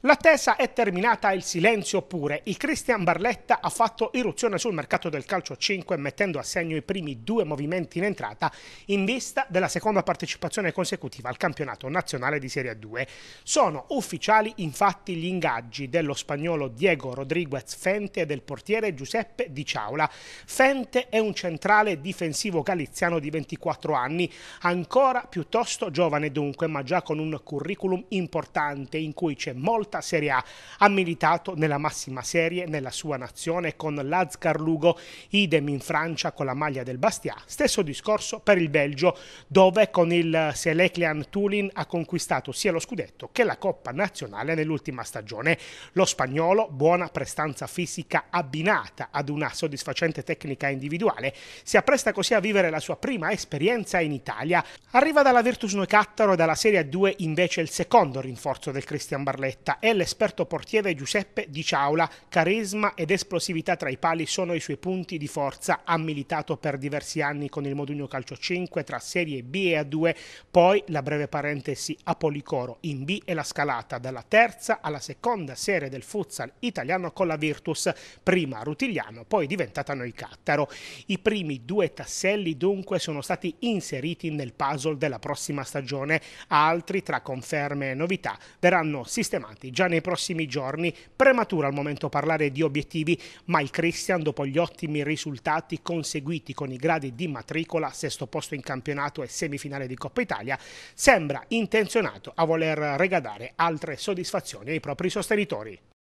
L'attesa è terminata il silenzio pure. Il Christian Barletta ha fatto irruzione sul mercato del calcio 5 mettendo a segno i primi due movimenti in entrata in vista della seconda partecipazione consecutiva al campionato nazionale di Serie 2. Sono ufficiali infatti gli ingaggi dello spagnolo Diego Rodriguez Fente e del portiere Giuseppe Di Ciaula. Fente è un centrale difensivo galiziano di 24 anni, ancora piuttosto giovane dunque, ma già con un curriculum importante in cui c'è molto volta Serie A. Ha militato nella massima serie nella sua nazione con l'Azcar Lugo, idem in Francia con la maglia del Bastia. Stesso discorso per il Belgio, dove con il Seleclean Tulin ha conquistato sia lo scudetto che la Coppa Nazionale nell'ultima stagione. Lo spagnolo, buona prestanza fisica abbinata ad una soddisfacente tecnica individuale, si appresta così a vivere la sua prima esperienza in Italia. Arriva dalla Virtus Noicattaro e dalla Serie 2 invece il secondo rinforzo del Cristian Barletta, tecnica e l'esperto portiere Giuseppe Di Ciaula. Carisma ed esplosività tra i pali sono i suoi punti di forza. Ha militato per diversi anni con il Modugno Calcio 5 tra Serie B e A2, poi la breve parentesi a Policoro in B e la scalata dalla terza alla seconda serie del futsal italiano con la Virtus, prima Rutigliano, poi diventata noi Cattaro. I primi due tasselli dunque sono stati inseriti nel puzzle della prossima stagione, altri tra conferme e novità verranno sistemati effetti già nei prossimi giorni. Prematura al momento parlare di obiettivi, ma il Christian dopo gli ottimi risultati conseguiti con i gradi di matricola, sesto posto in campionato e semifinale di Coppa Italia, sembra intenzionato a voler regalare altre soddisfazioni ai propri sostenitori.